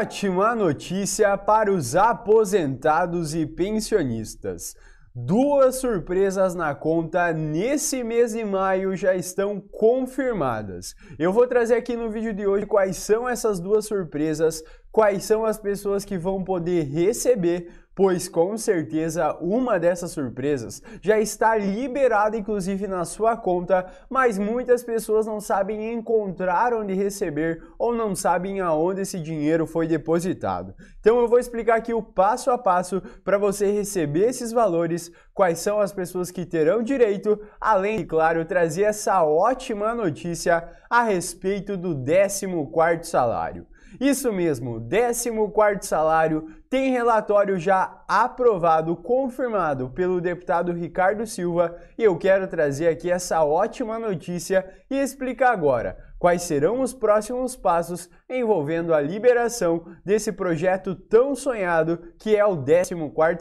Ótima notícia para os aposentados e pensionistas. Duas surpresas na conta nesse mês de maio já estão confirmadas. Eu vou trazer aqui no vídeo de hoje quais são essas duas surpresas, quais são as pessoas que vão poder receber pois com certeza uma dessas surpresas já está liberada inclusive na sua conta, mas muitas pessoas não sabem encontrar onde receber ou não sabem aonde esse dinheiro foi depositado. Então eu vou explicar aqui o passo a passo para você receber esses valores, quais são as pessoas que terão direito, além de claro trazer essa ótima notícia a respeito do 14º salário. Isso mesmo, 14 salário tem relatório já aprovado, confirmado pelo deputado Ricardo Silva, e eu quero trazer aqui essa ótima notícia e explicar agora quais serão os próximos passos envolvendo a liberação desse projeto tão sonhado que é o 14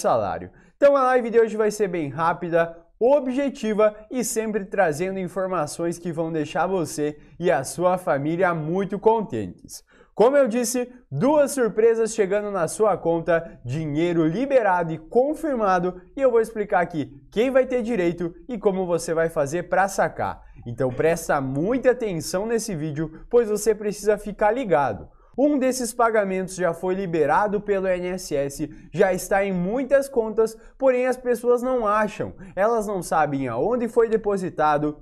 salário. Então a live de hoje vai ser bem rápida, objetiva e sempre trazendo informações que vão deixar você e a sua família muito contentes. Como eu disse, duas surpresas chegando na sua conta, dinheiro liberado e confirmado, e eu vou explicar aqui quem vai ter direito e como você vai fazer para sacar. Então presta muita atenção nesse vídeo, pois você precisa ficar ligado. Um desses pagamentos já foi liberado pelo INSS, já está em muitas contas, porém as pessoas não acham. Elas não sabem aonde foi depositado,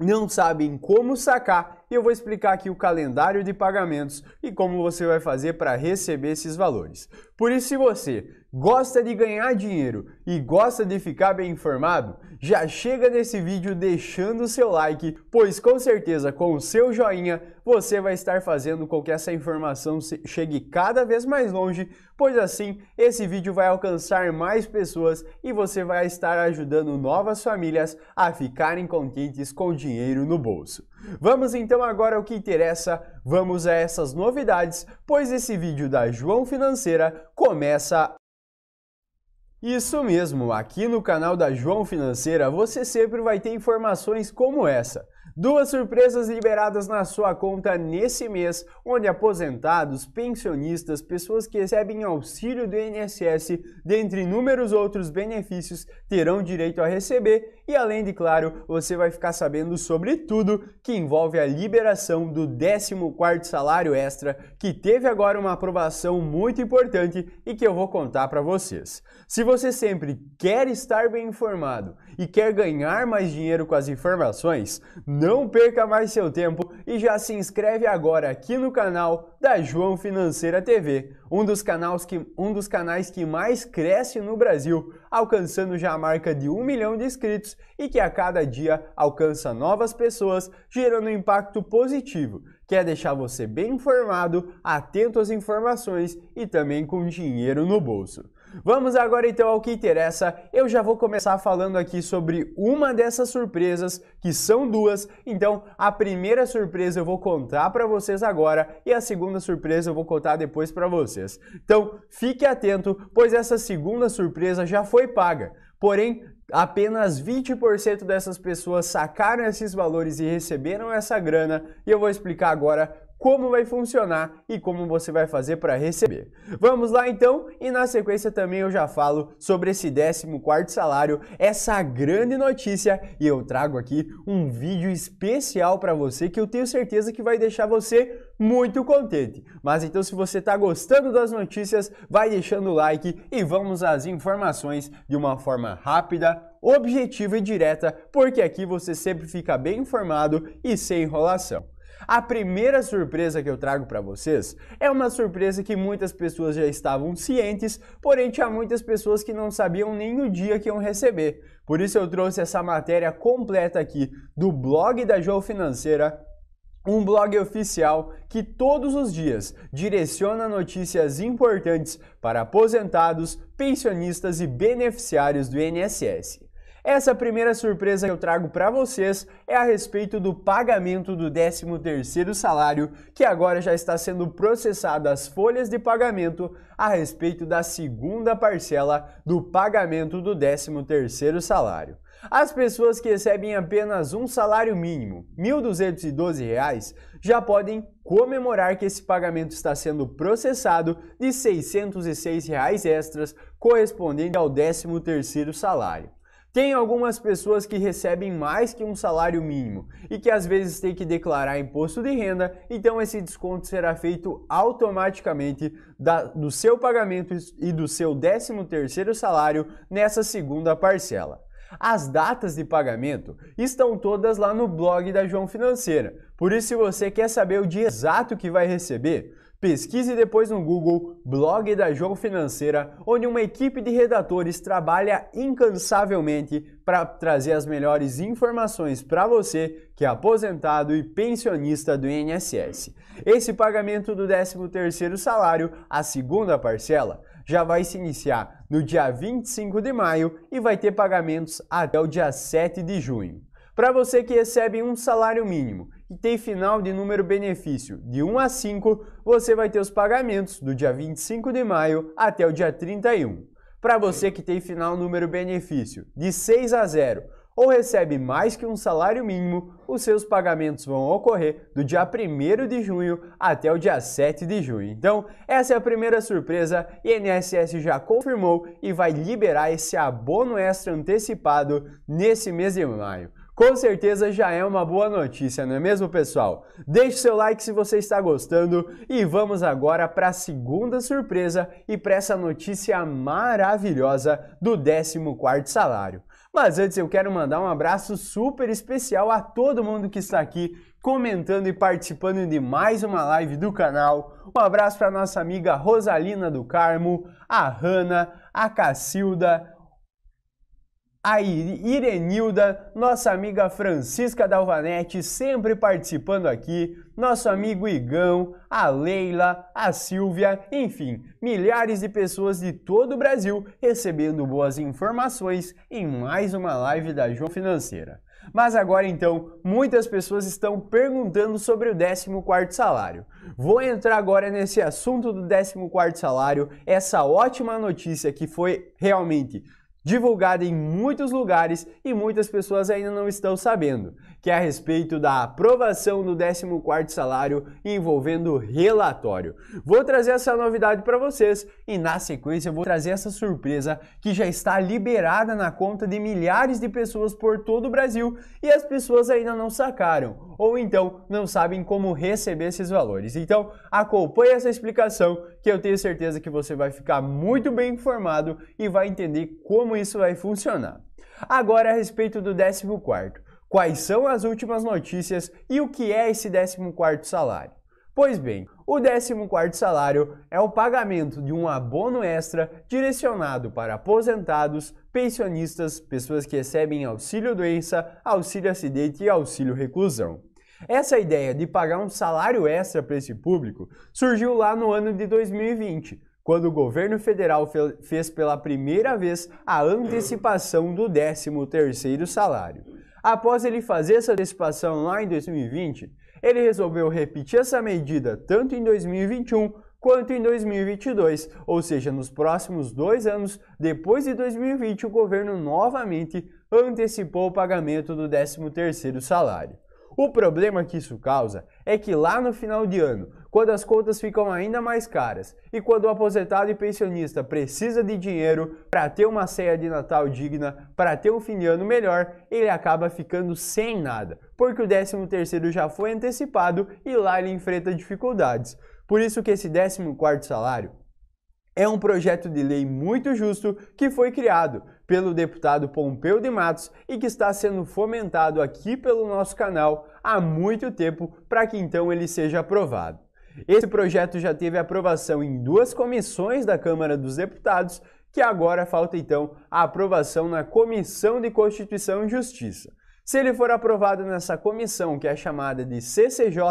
não sabem como sacar e eu vou explicar aqui o calendário de pagamentos e como você vai fazer para receber esses valores. Por isso, se você Gosta de ganhar dinheiro e gosta de ficar bem informado? Já chega nesse vídeo deixando o seu like, pois com certeza com o seu joinha você vai estar fazendo com que essa informação chegue cada vez mais longe, pois assim esse vídeo vai alcançar mais pessoas e você vai estar ajudando novas famílias a ficarem contentes com dinheiro no bolso. Vamos então agora ao que interessa, vamos a essas novidades, pois esse vídeo da João Financeira começa isso mesmo, aqui no canal da João Financeira você sempre vai ter informações como essa. Duas surpresas liberadas na sua conta nesse mês, onde aposentados, pensionistas, pessoas que recebem auxílio do INSS, dentre inúmeros outros benefícios, terão direito a receber e além de claro, você vai ficar sabendo sobre tudo que envolve a liberação do 14 salário extra, que teve agora uma aprovação muito importante e que eu vou contar para vocês. Se você sempre quer estar bem informado e quer ganhar mais dinheiro com as informações, não perca mais seu tempo e já se inscreve agora aqui no canal da João Financeira TV, um dos, canais que, um dos canais que mais cresce no Brasil, alcançando já a marca de um milhão de inscritos e que a cada dia alcança novas pessoas, gerando um impacto positivo. Quer é deixar você bem informado, atento às informações e também com dinheiro no bolso. Vamos agora então ao que interessa. Eu já vou começar falando aqui sobre uma dessas surpresas, que são duas. Então, a primeira surpresa eu vou contar para vocês agora e a segunda surpresa eu vou contar depois para vocês. Então, fique atento, pois essa segunda surpresa já foi paga. Porém, apenas 20% dessas pessoas sacaram esses valores e receberam essa grana e eu vou explicar agora como vai funcionar e como você vai fazer para receber. Vamos lá então, e na sequência também eu já falo sobre esse 14º salário, essa grande notícia, e eu trago aqui um vídeo especial para você que eu tenho certeza que vai deixar você muito contente. Mas então se você está gostando das notícias, vai deixando o like e vamos às informações de uma forma rápida, objetiva e direta, porque aqui você sempre fica bem informado e sem enrolação. A primeira surpresa que eu trago para vocês é uma surpresa que muitas pessoas já estavam cientes, porém tinha muitas pessoas que não sabiam nem o dia que iam receber. Por isso eu trouxe essa matéria completa aqui do blog da João Financeira um blog oficial que todos os dias direciona notícias importantes para aposentados, pensionistas e beneficiários do INSS. Essa primeira surpresa que eu trago para vocês é a respeito do pagamento do 13º salário, que agora já está sendo processado as folhas de pagamento a respeito da segunda parcela do pagamento do 13º salário. As pessoas que recebem apenas um salário mínimo, R$ 1.212, já podem comemorar que esse pagamento está sendo processado de R$ 606 extras, correspondente ao 13º salário. Tem algumas pessoas que recebem mais que um salário mínimo e que às vezes tem que declarar imposto de renda, então esse desconto será feito automaticamente da, do seu pagamento e do seu 13º salário nessa segunda parcela. As datas de pagamento estão todas lá no blog da João Financeira, por isso se você quer saber o dia exato que vai receber, Pesquise depois no Google Blog da Jogo Financeira, onde uma equipe de redatores trabalha incansavelmente para trazer as melhores informações para você que é aposentado e pensionista do INSS. Esse pagamento do 13º salário, a segunda parcela, já vai se iniciar no dia 25 de maio e vai ter pagamentos até o dia 7 de junho. Para você que recebe um salário mínimo que tem final de número benefício de 1 a 5, você vai ter os pagamentos do dia 25 de maio até o dia 31. Para você que tem final número benefício de 6 a 0 ou recebe mais que um salário mínimo, os seus pagamentos vão ocorrer do dia 1 de junho até o dia 7 de junho. Então, essa é a primeira surpresa, INSS já confirmou e vai liberar esse abono extra antecipado nesse mês de maio com certeza já é uma boa notícia, não é mesmo, pessoal? Deixe seu like se você está gostando e vamos agora para a segunda surpresa e para essa notícia maravilhosa do 14 salário. Mas antes eu quero mandar um abraço super especial a todo mundo que está aqui comentando e participando de mais uma live do canal. Um abraço para nossa amiga Rosalina do Carmo, a Hanna, a Cacilda, a Irenilda, nossa amiga Francisca Dalvanete, sempre participando aqui, nosso amigo Igão, a Leila, a Silvia, enfim, milhares de pessoas de todo o Brasil recebendo boas informações em mais uma live da João Financeira. Mas agora então, muitas pessoas estão perguntando sobre o 14º salário. Vou entrar agora nesse assunto do 14º salário, essa ótima notícia que foi realmente divulgada em muitos lugares e muitas pessoas ainda não estão sabendo, que é a respeito da aprovação do 14º salário envolvendo relatório. Vou trazer essa novidade para vocês e na sequência vou trazer essa surpresa que já está liberada na conta de milhares de pessoas por todo o Brasil e as pessoas ainda não sacaram ou então não sabem como receber esses valores. Então, acompanhe essa explicação que eu tenho certeza que você vai ficar muito bem informado e vai entender como isso vai funcionar. Agora a respeito do 14º. Quais são as últimas notícias e o que é esse 14º salário? Pois bem, o 14º salário é o pagamento de um abono extra direcionado para aposentados, pensionistas, pessoas que recebem auxílio doença, auxílio acidente e auxílio reclusão. Essa ideia de pagar um salário extra para esse público surgiu lá no ano de 2020, quando o governo federal fez pela primeira vez a antecipação do 13º salário. Após ele fazer essa antecipação lá em 2020, ele resolveu repetir essa medida tanto em 2021 quanto em 2022, ou seja, nos próximos dois anos, depois de 2020, o governo novamente antecipou o pagamento do 13º salário. O problema que isso causa é que lá no final de ano, quando as contas ficam ainda mais caras e quando o aposentado e pensionista precisa de dinheiro para ter uma ceia de Natal digna, para ter um fim de ano melhor, ele acaba ficando sem nada, porque o 13 terceiro já foi antecipado e lá ele enfrenta dificuldades. Por isso que esse 14 quarto salário é um projeto de lei muito justo que foi criado pelo deputado Pompeu de Matos e que está sendo fomentado aqui pelo nosso canal há muito tempo para que então ele seja aprovado. Esse projeto já teve aprovação em duas comissões da Câmara dos Deputados, que agora falta então a aprovação na Comissão de Constituição e Justiça. Se ele for aprovado nessa comissão, que é chamada de CCJ,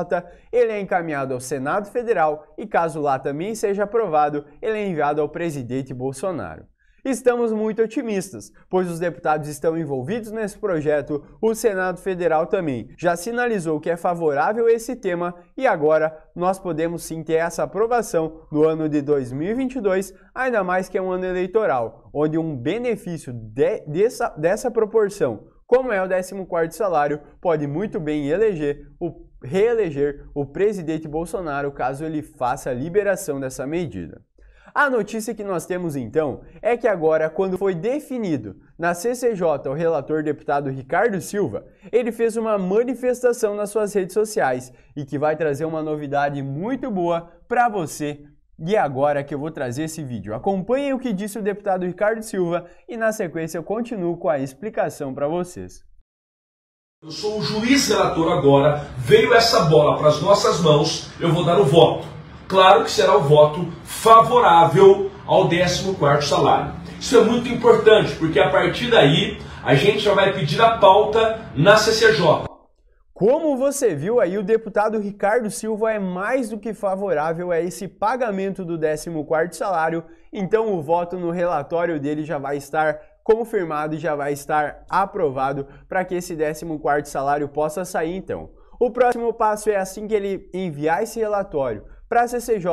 ele é encaminhado ao Senado Federal e, caso lá também seja aprovado, ele é enviado ao presidente Bolsonaro. Estamos muito otimistas, pois os deputados estão envolvidos nesse projeto, o Senado Federal também já sinalizou que é favorável a esse tema e agora nós podemos sim ter essa aprovação no ano de 2022, ainda mais que é um ano eleitoral, onde um benefício de, dessa, dessa proporção como é o 14 salário, pode muito bem eleger o, reeleger o presidente Bolsonaro caso ele faça a liberação dessa medida. A notícia que nós temos então é que agora, quando foi definido na CCJ o relator deputado Ricardo Silva, ele fez uma manifestação nas suas redes sociais e que vai trazer uma novidade muito boa para você e é agora que eu vou trazer esse vídeo. Acompanhem o que disse o deputado Ricardo Silva e na sequência eu continuo com a explicação para vocês. Eu sou o juiz relator agora, veio essa bola para as nossas mãos, eu vou dar o voto. Claro que será o voto favorável ao 14º salário. Isso é muito importante, porque a partir daí a gente já vai pedir a pauta na CCJ. Como você viu aí, o deputado Ricardo Silva é mais do que favorável a esse pagamento do 14º salário, então o voto no relatório dele já vai estar confirmado e já vai estar aprovado para que esse 14º salário possa sair então. O próximo passo é assim que ele enviar esse relatório para a CCJ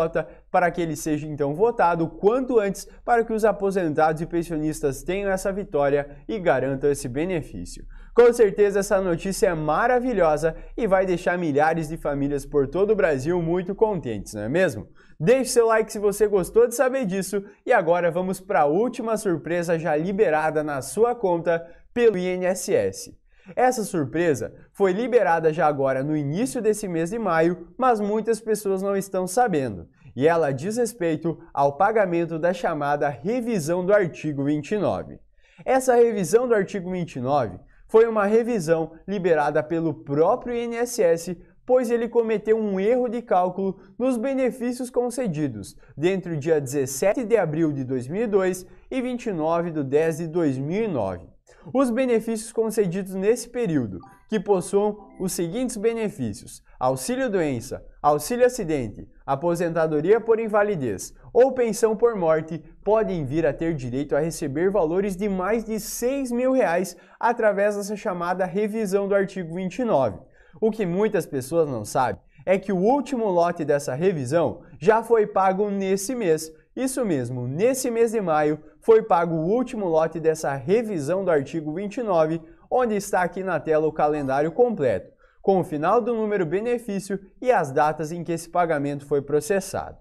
para que ele seja então votado quanto antes para que os aposentados e pensionistas tenham essa vitória e garantam esse benefício. Com certeza essa notícia é maravilhosa e vai deixar milhares de famílias por todo o Brasil muito contentes, não é mesmo? Deixe seu like se você gostou de saber disso e agora vamos para a última surpresa já liberada na sua conta pelo INSS. Essa surpresa foi liberada já agora no início desse mês de maio, mas muitas pessoas não estão sabendo, e ela diz respeito ao pagamento da chamada revisão do artigo 29. Essa revisão do artigo 29 foi uma revisão liberada pelo próprio INSS, pois ele cometeu um erro de cálculo nos benefícios concedidos dentro o dia 17 de abril de 2002 e 29 de 10 de 2009 os benefícios concedidos nesse período, que possuam os seguintes benefícios: auxílio doença, auxílio acidente, aposentadoria por invalidez ou pensão por morte, podem vir a ter direito a receber valores de mais de 6 mil reais através dessa chamada revisão do artigo 29. O que muitas pessoas não sabem é que o último lote dessa revisão já foi pago nesse mês isso mesmo, nesse mês de maio foi pago o último lote dessa revisão do artigo 29, onde está aqui na tela o calendário completo, com o final do número benefício e as datas em que esse pagamento foi processado.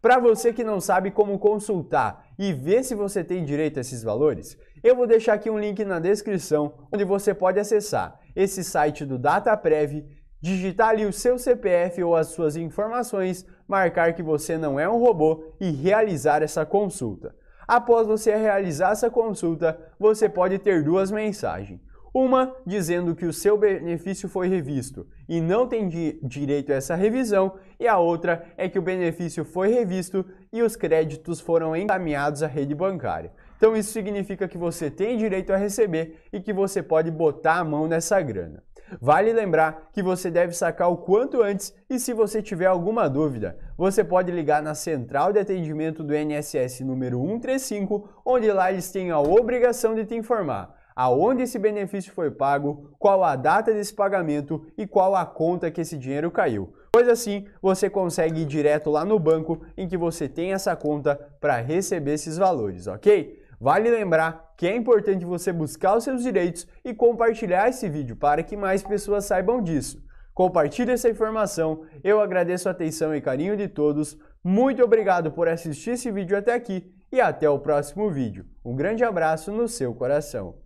Para você que não sabe como consultar e ver se você tem direito a esses valores, eu vou deixar aqui um link na descrição onde você pode acessar esse site do DataPrev, digitar ali o seu CPF ou as suas informações, marcar que você não é um robô e realizar essa consulta. Após você realizar essa consulta, você pode ter duas mensagens. Uma dizendo que o seu benefício foi revisto e não tem di direito a essa revisão, e a outra é que o benefício foi revisto e os créditos foram encaminhados à rede bancária. Então isso significa que você tem direito a receber e que você pode botar a mão nessa grana. Vale lembrar que você deve sacar o quanto antes e se você tiver alguma dúvida, você pode ligar na central de atendimento do NSS número 135, onde lá eles têm a obrigação de te informar aonde esse benefício foi pago, qual a data desse pagamento e qual a conta que esse dinheiro caiu. Pois assim, você consegue ir direto lá no banco em que você tem essa conta para receber esses valores, ok? Vale lembrar que é importante você buscar os seus direitos e compartilhar esse vídeo para que mais pessoas saibam disso. Compartilhe essa informação, eu agradeço a atenção e carinho de todos, muito obrigado por assistir esse vídeo até aqui e até o próximo vídeo. Um grande abraço no seu coração.